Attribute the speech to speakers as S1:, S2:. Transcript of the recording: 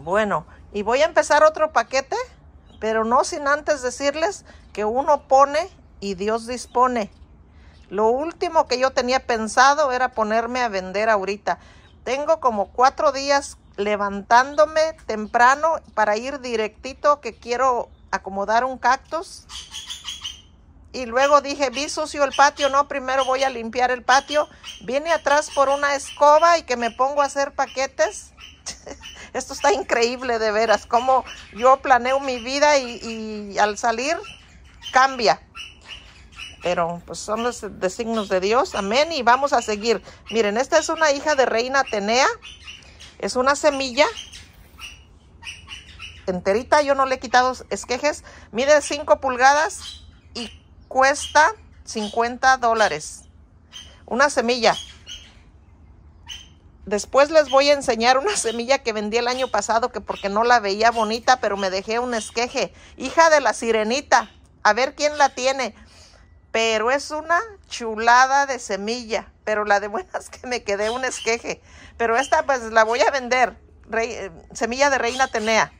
S1: Bueno, y voy a empezar otro paquete, pero no sin antes decirles que uno pone y Dios dispone. Lo último que yo tenía pensado era ponerme a vender ahorita. Tengo como cuatro días levantándome temprano para ir directito que quiero acomodar un cactus y luego dije, vi sucio el patio, no, primero voy a limpiar el patio. Viene atrás por una escoba y que me pongo a hacer paquetes. Esto está increíble de veras, Cómo yo planeo mi vida y, al salir cambia. Pero pues son los signos de Dios, amén, y vamos a seguir. Miren, esta es una hija de reina Atenea, es una semilla, enterita, yo no le he quitado esquejes, mide 5 pulgadas y cuesta 50 dólares. Una semilla. Después les voy a enseñar una semilla que vendí el año pasado que porque no la veía bonita, pero me dejé un esqueje. Hija de la sirenita. A ver quién la tiene. Pero es una chulada de semilla. Pero la de buenas que me quedé un esqueje. Pero esta pues la voy a vender. Eh, semilla de reina Tenea.